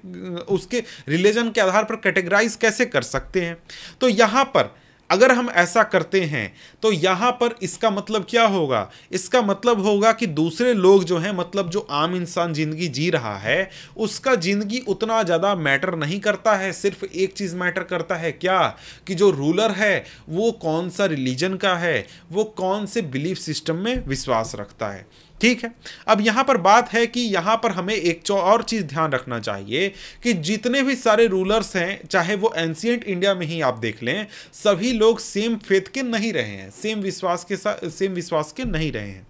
उसके रिलीजन के आधार पर कैटेगराइज कैसे कर सकते हैं तो यहाँ पर अगर हम ऐसा करते हैं तो यहाँ पर इसका मतलब क्या होगा इसका मतलब होगा कि दूसरे लोग जो हैं मतलब जो आम इंसान ज़िंदगी जी रहा है उसका ज़िंदगी उतना ज़्यादा मैटर नहीं करता है सिर्फ एक चीज़ मैटर करता है क्या कि जो रूलर है वो कौन सा रिलीजन का है वो कौन से बिलीफ सिस्टम में विश्वास रखता है ठीक है अब यहां पर बात है कि यहां पर हमें एक और चीज़ ध्यान रखना चाहिए कि जितने भी सारे रूलर्स हैं चाहे वो एंशियंट इंडिया में ही आप देख लें सभी लोग सेम फेथ के नहीं रहे हैं सेम विश्वास के साथ सेम विश्वास के नहीं रहे हैं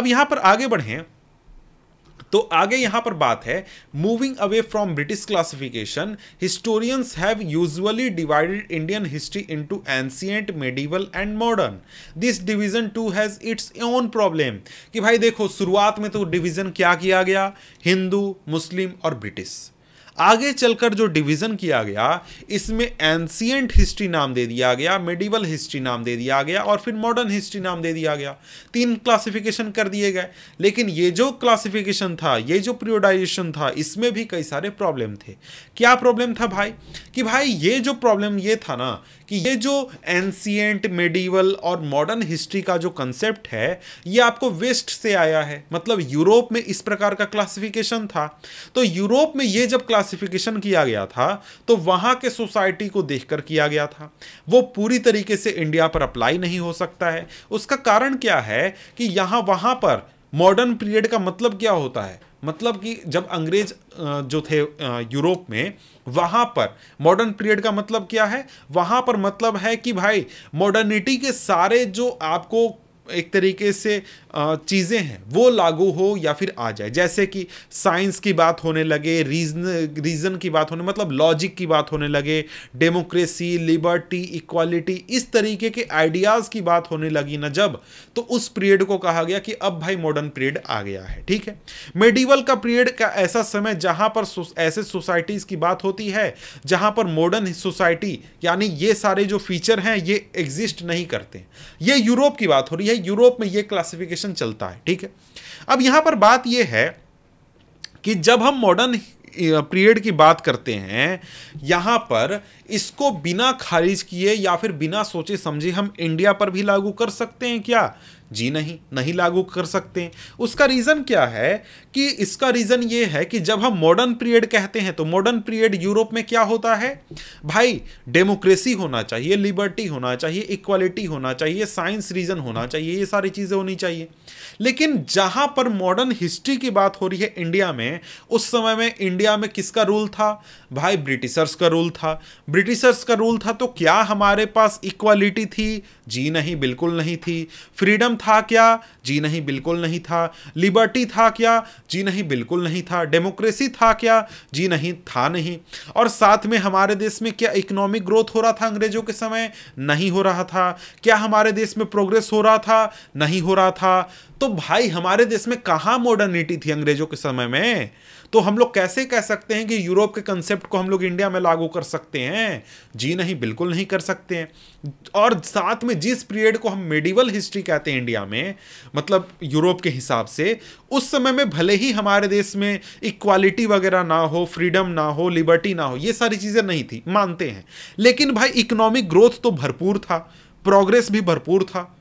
अब यहां पर आगे बढ़ें तो आगे यहां पर बात है moving away from British classification historians have usually divided Indian history into ancient medieval and modern this division too has its own problem कि भाई देखो शुरुआत में तो डिवीजन क्या किया गया हिंदू मुस्लिम और ब्रिटिश आगे चलकर जो डिवीज़न किया गया इसमें एंसियंट हिस्ट्री नाम दे दिया गया मेडिवल हिस्ट्री नाम दे दिया गया और फिर मॉडर्न हिस्ट्री नाम दे दिया गया तीन क्लासिफिकेशन कर दिए गए लेकिन ये जो क्लासिफिकेशन था ये जो प्रियोडाइजेशन था इसमें भी कई सारे प्रॉब्लम थे क्या प्रॉब्लम था भाई कि भाई ये जो प्रॉब्लम ये था ना कि ये जो एंसियंट मेडिवल और मॉडर्न हिस्ट्री का जो कंसेप्ट है ये आपको वेस्ट से आया है मतलब यूरोप में इस प्रकार का क्लासिफिकेशन था तो यूरोप में ये जब क्लासिफिकेशन किया गया था तो वहाँ के सोसाइटी को देखकर किया गया था वो पूरी तरीके से इंडिया पर अप्लाई नहीं हो सकता है उसका कारण क्या है कि यहाँ वहाँ पर मॉडर्न पीरियड का मतलब क्या होता है मतलब कि जब अंग्रेज जो थे यूरोप में वहां पर मॉडर्न पीरियड का मतलब क्या है वहां पर मतलब है कि भाई मॉडर्निटी के सारे जो आपको एक तरीके से चीज़ें हैं वो लागू हो या फिर आ जाए जैसे कि साइंस की बात होने लगे रीजन रीज़न की बात होने मतलब लॉजिक की बात होने लगे डेमोक्रेसी लिबर्टी इक्वालिटी इस तरीके के आइडियाज़ की बात होने लगी ना जब तो उस पीरियड को कहा गया कि अब भाई मॉडर्न पीरियड आ गया है ठीक है मेडिवल का पीरियड का ऐसा समय जहाँ पर ऐसे सोसाइटीज़ की बात होती है जहाँ पर मॉडर्न सोसाइटी यानी ये सारे जो फीचर हैं ये एग्जिस्ट नहीं करते ये यूरोप की बात हो रही है यूरोप में ये क्लासिफिकेशन चलता है ठीक है अब यहाँ पर बात यह है कि जब हम मॉडर्न पीरियड की बात करते हैं यहाँ पर इसको बिना खारिज किए या फिर बिना सोचे समझे हम इंडिया पर भी लागू कर सकते हैं क्या जी नहीं नहीं लागू कर सकते उसका रीज़न क्या है कि इसका रीज़न ये है कि जब हम मॉडर्न पीरियड कहते हैं तो मॉडर्न पीरियड यूरोप में क्या होता है भाई डेमोक्रेसी होना चाहिए लिबर्टी होना चाहिए इक्वालिटी होना चाहिए साइंस रीज़न होना चाहिए ये सारी चीज़ें होनी चाहिए लेकिन जहाँ पर मॉडर्न हिस्ट्री की बात हो रही है इंडिया में उस समय में इंडिया में किसका रूल था भाई ब्रिटिशर्स का रूल था ब्रिटिशर्स का रूल था तो क्या हमारे पास इक्वालिटी थी जी नहीं बिल्कुल नहीं थी फ्रीडम था क्या जी नहीं बिल्कुल नहीं था लिबर्टी था क्या जी नहीं बिल्कुल नहीं था डेमोक्रेसी था क्या जी नहीं था नहीं और साथ में हमारे देश में क्या इकोनॉमिक ग्रोथ हो रहा था अंग्रेजों के समय नहीं हो रहा था क्या हमारे देश में प्रोग्रेस हो रहा था नहीं हो रहा था तो भाई हमारे देश में कहाँ मॉडर्निटी थी अंग्रेजों के समय में तो हम लोग कैसे कह सकते हैं कि यूरोप के कंसेप्ट को हम लोग इंडिया में लागू कर सकते हैं जी नहीं बिल्कुल नहीं कर सकते हैं और साथ में जिस पीरियड को हम मेडिवल हिस्ट्री कहते हैं इंडिया में मतलब यूरोप के हिसाब से उस समय में भले ही हमारे देश में इक्वालिटी वगैरह ना हो फ्रीडम ना हो लिबर्टी ना हो ये सारी चीज़ें नहीं थी मानते हैं लेकिन भाई इकोनॉमिक ग्रोथ तो भरपूर था प्रोग्रेस भी भरपूर था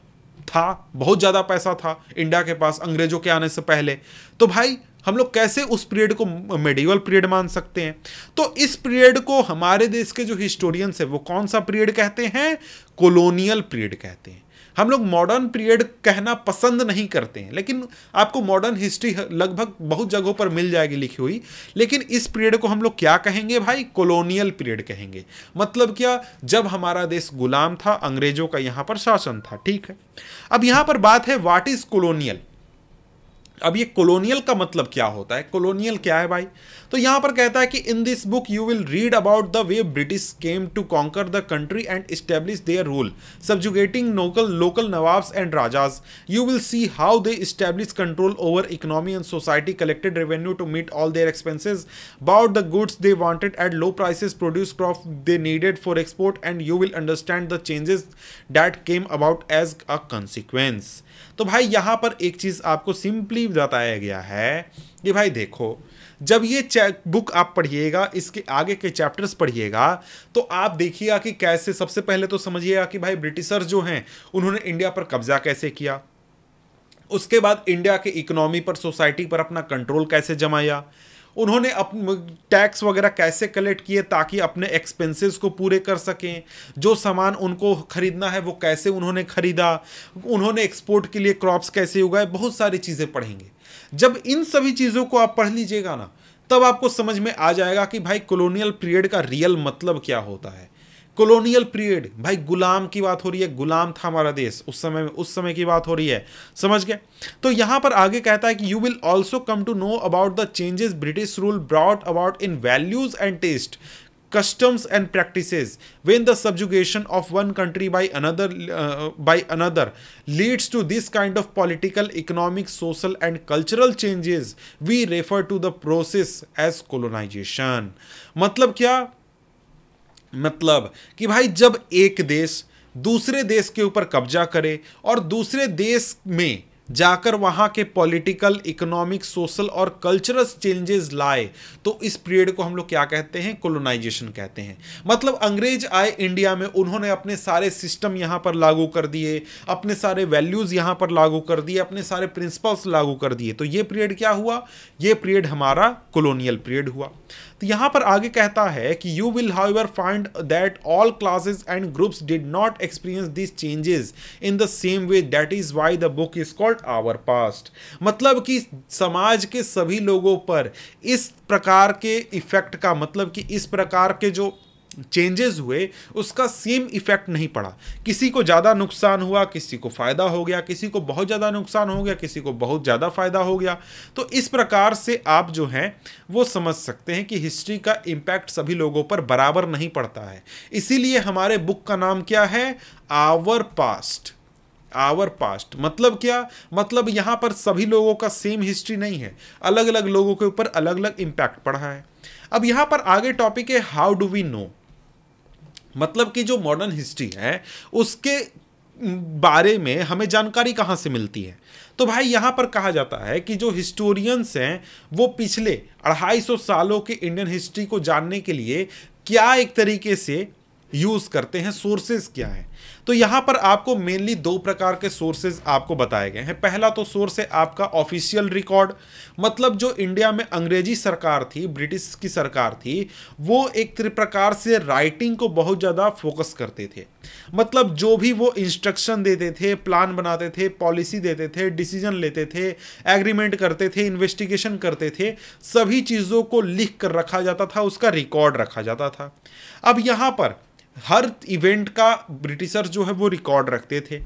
था बहुत ज़्यादा पैसा था इंडिया के पास अंग्रेजों के आने से पहले तो भाई हम लोग कैसे उस पीरियड को मेडिवल पीरियड मान सकते हैं तो इस पीरियड को हमारे देश के जो हिस्टोरियंस है वो कौन सा पीरियड कहते हैं कोलोनियल पीरियड कहते हैं हम लोग मॉडर्न पीरियड कहना पसंद नहीं करते हैं लेकिन आपको मॉडर्न हिस्ट्री लगभग बहुत जगहों पर मिल जाएगी लिखी हुई लेकिन इस पीरियड को हम लोग क्या कहेंगे भाई कॉलोनियल पीरियड कहेंगे मतलब क्या जब हमारा देश गुलाम था अंग्रेजों का यहाँ पर शासन था ठीक है अब यहाँ पर बात है वाट इज कॉलोनियल अब ये कोलोनियल का मतलब क्या होता है कोलोनियल क्या है भाई तो यहां पर कहता है कि in this book you will read about the way British came to conquer the country and establish their rule subjugating local local nawabs and rajas you will see how they establish control over economy and society collected revenue to meet all their expenses about the goods they wanted at low prices produce crop they needed for export and you will understand the changes that came about as a consequence तो भाई यहाँ पर एक चीज़ आपको simply बताया गया है कि भाई देखो जब ये बुक आप पढ़िएगा इसके आगे के चैप्टर्स पढ़िएगा तो आप देखिएगा कि कैसे सबसे पहले तो समझिएगा कि भाई ब्रिटिशर्स जो हैं उन्होंने इंडिया पर कब्जा कैसे किया उसके बाद इंडिया के इकोनॉमी पर सोसाइटी पर अपना कंट्रोल कैसे जमाया उन्होंने अपने टैक्स वगैरह कैसे कलेक्ट किए ताकि अपने एक्सपेंसेस को पूरे कर सकें जो सामान उनको ख़रीदना है वो कैसे उन्होंने ख़रीदा उन्होंने एक्सपोर्ट के लिए क्रॉप्स कैसे उगाए बहुत सारी चीज़ें पढ़ेंगे जब इन सभी चीज़ों को आप पढ़ लीजिएगा ना तब आपको समझ में आ जाएगा कि भाई कॉलोनियल पीरियड का रियल मतलब क्या होता है कॉलोनियल पीरियड भाई गुलाम की बात हो रही है गुलाम था हमारा देश उस समय में उस समय की बात हो रही है समझ गए तो यहां पर आगे कहता है कि you will also come to know about the changes British rule brought about in values and taste customs and practices when the subjugation of one country by another by another leads to this kind of political economic social and cultural changes we refer to the process as colonization मतलब क्या मतलब कि भाई जब एक देश दूसरे देश के ऊपर कब्जा करे और दूसरे देश में जाकर वहाँ के पॉलिटिकल इकोनॉमिक सोशल और कल्चरल चेंजेस लाए तो इस पीरियड को हम लोग क्या कहते हैं कोलोनाइजेशन कहते हैं मतलब अंग्रेज आए इंडिया में उन्होंने अपने सारे सिस्टम यहाँ पर लागू कर दिए अपने सारे वैल्यूज़ यहाँ पर लागू कर दिए अपने सारे प्रिंसिपल्स लागू कर दिए तो ये पीरियड क्या हुआ ये पीरियड हमारा कोलोनियल पीरियड हुआ तो यहाँ पर आगे कहता है कि you will however find that all classes and groups did not experience this changes in the same way that is why the book is called our past मतलब कि समाज के सभी लोगों पर इस प्रकार के इफेक्ट का मतलब कि इस प्रकार के जो चेंजेस हुए उसका सेम इफेक्ट नहीं पड़ा किसी को ज़्यादा नुकसान हुआ किसी को फ़ायदा हो गया किसी को बहुत ज़्यादा नुकसान हो गया किसी को बहुत ज़्यादा फ़ायदा हो गया तो इस प्रकार से आप जो हैं वो समझ सकते हैं कि हिस्ट्री का इम्पैक्ट सभी लोगों पर बराबर नहीं पड़ता है इसीलिए हमारे बुक का नाम क्या है आवर पास्ट आवर पास्ट मतलब क्या मतलब यहाँ पर सभी लोगों का सेम हिस्ट्री नहीं है अलग अलग लोगों के ऊपर अलग अलग इम्पैक्ट पड़ा है अब यहाँ पर आगे टॉपिक है हाउ डू वी नो मतलब कि जो मॉडर्न हिस्ट्री है उसके बारे में हमें जानकारी कहाँ से मिलती है तो भाई यहाँ पर कहा जाता है कि जो हिस्टोरियंस हैं वो पिछले अढ़ाई सौ सालों के इंडियन हिस्ट्री को जानने के लिए क्या एक तरीके से यूज़ करते हैं सोर्सेज क्या हैं तो यहाँ पर आपको मेनली दो प्रकार के सोर्सेज आपको बताए गए हैं पहला तो सोर्स है आपका ऑफिशियल रिकॉर्ड मतलब जो इंडिया में अंग्रेजी सरकार थी ब्रिटिश की सरकार थी वो एक प्रकार से राइटिंग को बहुत ज़्यादा फोकस करते थे मतलब जो भी वो इंस्ट्रक्शन देते थे प्लान बनाते थे पॉलिसी देते थे डिसीजन लेते थे एग्रीमेंट करते थे इन्वेस्टिगेशन करते थे सभी चीज़ों को लिख कर रखा जाता था उसका रिकॉर्ड रखा जाता था अब यहाँ पर हर इवेंट का ब्रिटिशर्स जो है वो रिकॉर्ड रखते थे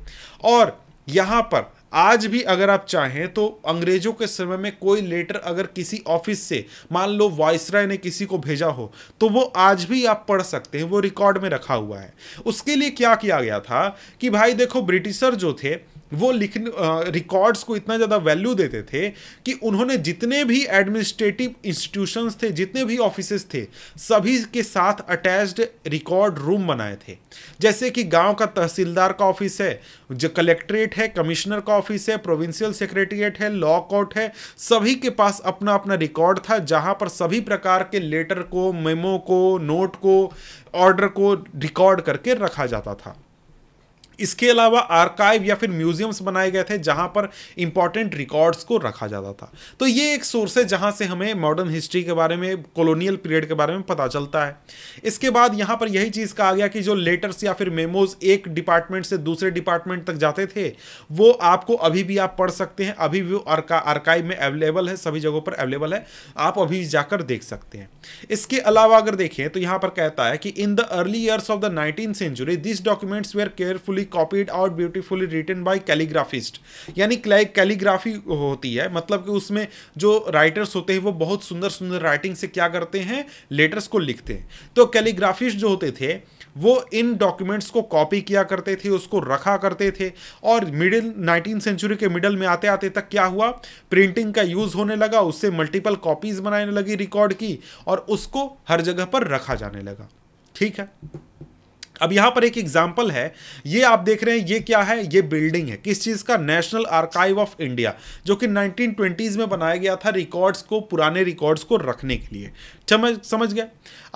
और यहाँ पर आज भी अगर आप चाहें तो अंग्रेजों के समय में कोई लेटर अगर किसी ऑफिस से मान लो वॉइसराय ने किसी को भेजा हो तो वो आज भी आप पढ़ सकते हैं वो रिकॉर्ड में रखा हुआ है उसके लिए क्या किया गया था कि भाई देखो ब्रिटिशर जो थे वो लिखने रिकॉर्ड्स को इतना ज़्यादा वैल्यू देते थे कि उन्होंने जितने भी एडमिनिस्ट्रेटिव इंस्टीट्यूशंस थे जितने भी ऑफिस थे सभी के साथ अटैच्ड रिकॉर्ड रूम बनाए थे जैसे कि गांव का तहसीलदार का ऑफिस है जो कलेक्ट्रेट है कमिश्नर का ऑफिस है प्रोविंशियल सेक्रेटरीट है लॉ कोर्ट है सभी के पास अपना अपना रिकॉर्ड था जहाँ पर सभी प्रकार के लेटर को मेमो को नोट को ऑर्डर को रिकॉर्ड करके रखा जाता था इसके अलावा आर्काइव या फिर म्यूजियम्स बनाए गए थे जहां पर इंपॉर्टेंट रिकॉर्ड्स को रखा जाता था तो ये एक सोर्स है जहां से हमें मॉडर्न हिस्ट्री के बारे में कॉलोनियल पीरियड के बारे में पता चलता है इसके बाद यहां पर यही चीज़ कहा गया कि जो लेटर्स या फिर मेमोज एक डिपार्टमेंट से दूसरे डिपार्टमेंट तक जाते थे वो आपको अभी भी आप पढ़ सकते हैं अभी भी आर्काइव में अवेलेबल है सभी जगहों पर अवेलेबल है आप अभी जाकर देख सकते हैं इसके अलावा अगर देखें तो यहां पर कहता है कि in the early years of the nineteen century this documents were carefully copied out beautifully written by calligraphist यानी कैलीग्राफी होती है मतलब कि उसमें जो राइटर्स होते हैं वो बहुत सुंदर सुंदर राइटिंग से क्या करते हैं लेटर्स को लिखते हैं तो कैलीग्राफिस्ट जो होते थे वो इन डॉक्यूमेंट्स को कॉपी किया करते थे उसको रखा करते थे और मिडिल नाइनटीन सेंचुरी के मिडल में आते आते तक क्या हुआ प्रिंटिंग का यूज़ होने लगा उससे मल्टीपल कॉपीज बनाने लगी रिकॉर्ड की और उसको हर जगह पर रखा जाने लगा ठीक है अब यहां पर एक एग्जाम्पल है ये आप देख रहे हैं ये क्या है ये बिल्डिंग है किस चीज़ का नेशनल आर्काइव ऑफ इंडिया जो कि 1920s में बनाया गया था रिकॉर्ड्स को पुराने रिकॉर्ड्स को रखने के लिए समझ समझ गए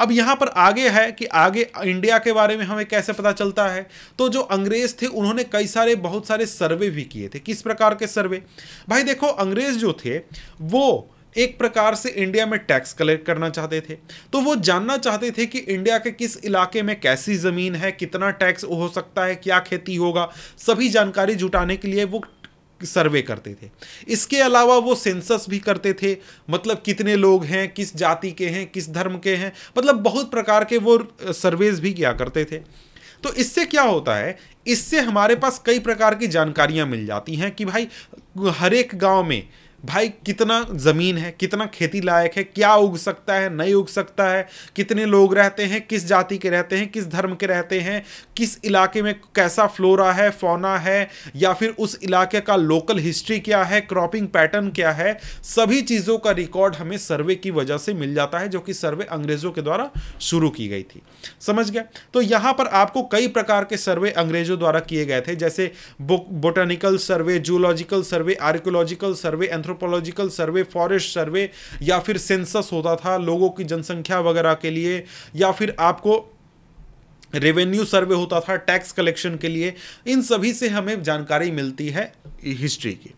अब यहां पर आगे है कि आगे इंडिया के बारे में हमें कैसे पता चलता है तो जो अंग्रेज थे उन्होंने कई सारे बहुत सारे सर्वे भी किए थे किस प्रकार के सर्वे भाई देखो अंग्रेज जो थे वो एक प्रकार से इंडिया में टैक्स कलेक्ट करना चाहते थे तो वो जानना चाहते थे कि इंडिया के किस इलाके में कैसी ज़मीन है कितना टैक्स हो सकता है क्या खेती होगा सभी जानकारी जुटाने के लिए वो सर्वे करते थे इसके अलावा वो सेंसस भी करते थे मतलब कितने लोग हैं किस जाति के हैं किस धर्म के हैं मतलब बहुत प्रकार के वो सर्वेज भी किया करते थे तो इससे क्या होता है इससे हमारे पास कई प्रकार की जानकारियां मिल जाती हैं कि भाई हर एक गांव में भाई कितना ज़मीन है कितना खेती लायक है क्या उग सकता है नहीं उग सकता है कितने लोग रहते हैं किस जाति के रहते हैं किस धर्म के रहते हैं किस इलाके में कैसा फ्लोरा है फोना है या फिर उस इलाके का लोकल हिस्ट्री क्या है क्रॉपिंग पैटर्न क्या है सभी चीज़ों का रिकॉर्ड हमें सर्वे की वजह से मिल जाता है जो कि सर्वे अंग्रेज़ों के द्वारा शुरू की गई थी समझ गया तो यहाँ पर आपको कई प्रकार के सर्वे अंग्रेज़ों द्वारा किए गए थे जैसे बो, botanical survey zoological survey archaeological survey anthro anthropological survey forest survey या फिर सेंसस होता था लोगों की जनसंख्या वगैरह के लिए या फिर आपको रेवेन्यू सर्वे होता था टैक्स कलेक्शन के लिए इन सभी से हमें जानकारी मिलती है हिस्ट्री की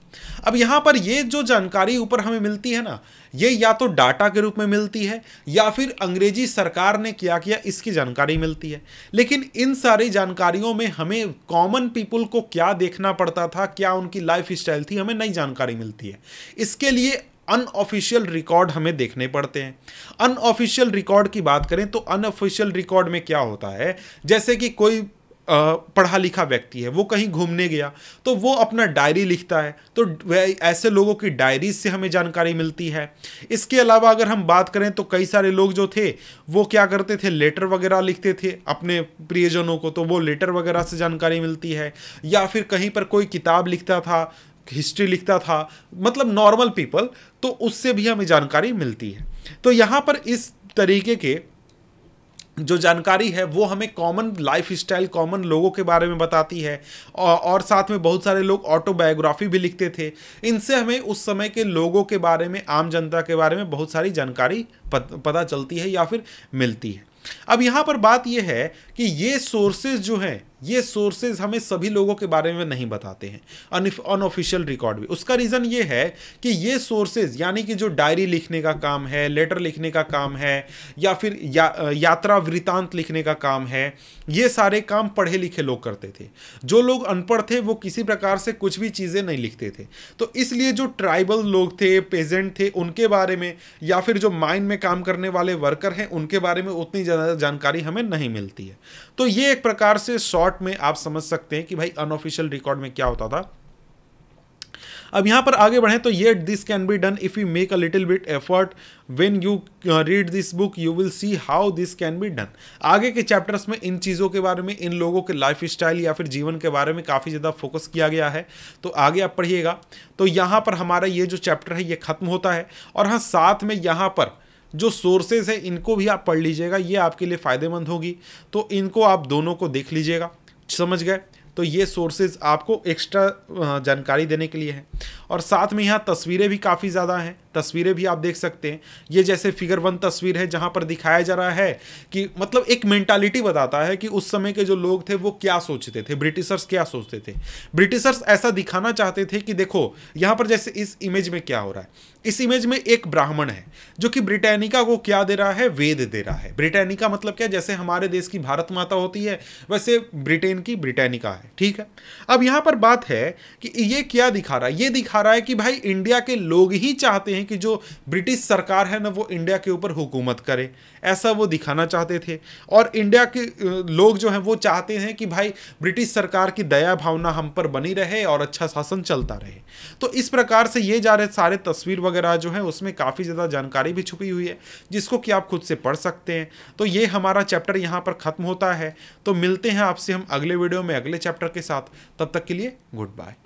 अब यहाँ पर ये जो जानकारी ऊपर हमें मिलती है ना ये या तो डाटा के रूप में मिलती है या फिर अंग्रेजी सरकार ने क्या किया इसकी जानकारी मिलती है लेकिन इन सारी जानकारियों में हमें कॉमन पीपल को क्या देखना पड़ता था क्या उनकी लाइफ स्टाइल थी हमें नई जानकारी मिलती है इसके लिए अनऑफिशियल रिकॉर्ड हमें देखने पड़ते हैं अनऑफिशियल रिकॉर्ड की बात करें तो अनऑफिशियल रिकॉर्ड में क्या होता है जैसे कि कोई पढ़ा लिखा व्यक्ति है वो कहीं घूमने गया तो वो अपना डायरी लिखता है तो ऐसे लोगों की डायरी से हमें जानकारी मिलती है इसके अलावा अगर हम बात करें तो कई सारे लोग जो थे वो क्या करते थे लेटर वगैरह लिखते थे अपने प्रियजनों को तो वो लेटर वगैरह से जानकारी मिलती है या फिर कहीं पर कोई किताब लिखता था हिस्ट्री लिखता था मतलब नॉर्मल पीपल तो उससे भी हमें जानकारी मिलती है तो यहाँ पर इस तरीके के जो जानकारी है वो हमें कॉमन लाइफ स्टाइल कॉमन लोगों के बारे में बताती है और साथ में बहुत सारे लोग ऑटोबायोग्राफी भी लिखते थे इनसे हमें उस समय के लोगों के बारे में आम जनता के बारे में बहुत सारी जानकारी पता चलती है या फिर मिलती है अब यहाँ पर बात यह है कि ये सोर्सेज जो हैं ये सोर्सेज हमें सभी लोगों के बारे में नहीं बताते हैं अनऑफिशियल रिकॉर्ड भी उसका रीज़न ये है कि ये सोर्सेज यानी कि जो डायरी लिखने का काम है लेटर लिखने का काम है या फिर या, यात्रा वृतांत लिखने का काम है ये सारे काम पढ़े लिखे लोग करते थे जो लोग अनपढ़ थे वो किसी प्रकार से कुछ भी चीज़ें नहीं लिखते थे तो इसलिए जो ट्राइबल लोग थे पेजेंट थे उनके बारे में या फिर जो माइन में काम करने वाले वर्कर हैं उनके बारे में उतनी ज़्यादा जानकारी हमें नहीं मिलती है तो ये एक प्रकार से शॉर्ट में आप समझ सकते हैं कि भाई अनऑफिशियल रिकॉर्ड में क्या होता था अब यहां पर आगे बढ़े तो yet this can be done if you make a little bit effort when you read this book you will see how this can be done आगे के चैप्टर्स में इन चीज़ों के बारे में इन लोगों के लाइफ स्टाइल या फिर जीवन के बारे में काफ़ी ज़्यादा फोकस किया गया है तो आगे आप पढ़िएगा तो यहां पर हमारा ये जो चैप्टर है ये खत्म होता है और हाँ साथ में यहां पर जो सोर्सेज हैं इनको भी आप पढ़ लीजिएगा ये आपके लिए फ़ायदेमंद होगी तो इनको आप दोनों को देख लीजिएगा समझ गए तो ये सोर्सेज आपको एक्स्ट्रा जानकारी देने के लिए हैं और साथ में यहाँ तस्वीरें भी काफ़ी ज़्यादा हैं तस्वीरें भी आप देख सकते हैं ये जैसे फिगर वन तस्वीर है जहाँ पर दिखाया जा रहा है कि मतलब एक मेंटालिटी बताता है कि उस समय के जो लोग थे वो क्या सोचते थे ब्रिटिशर्स क्या सोचते थे ब्रिटिशर्स ऐसा दिखाना चाहते थे कि देखो यहाँ पर जैसे इस इमेज में क्या हो रहा है इस इमेज में एक ब्राह्मण है जो कि ब्रिटेनिका को क्या दे रहा है वेद दे रहा है ब्रिटेनिका मतलब क्या जैसे हमारे देश की भारत माता होती है वैसे ब्रिटेन की ब्रिटेनिका है ठीक है अब यहां पर बात है कि ये क्या दिखा रहा है ये दिखा रहा है कि भाई इंडिया के लोग ही चाहते हैं कि जो ब्रिटिश सरकार है ना वो इंडिया के ऊपर हुकूमत करे ऐसा वो दिखाना चाहते थे और इंडिया के लोग जो हैं वो चाहते हैं कि भाई ब्रिटिश सरकार की दया भावना हम पर बनी रहे और अच्छा शासन चलता रहे तो इस प्रकार से ये जा रहे सारे तस्वीर वगैरह जो है उसमें काफ़ी ज़्यादा जानकारी भी छुपी हुई है जिसको कि आप खुद से पढ़ सकते हैं तो ये हमारा चैप्टर यहाँ पर ख़त्म होता है तो मिलते हैं आपसे हम अगले वीडियो में अगले चैप्टर के साथ तब तक के लिए गुड बाय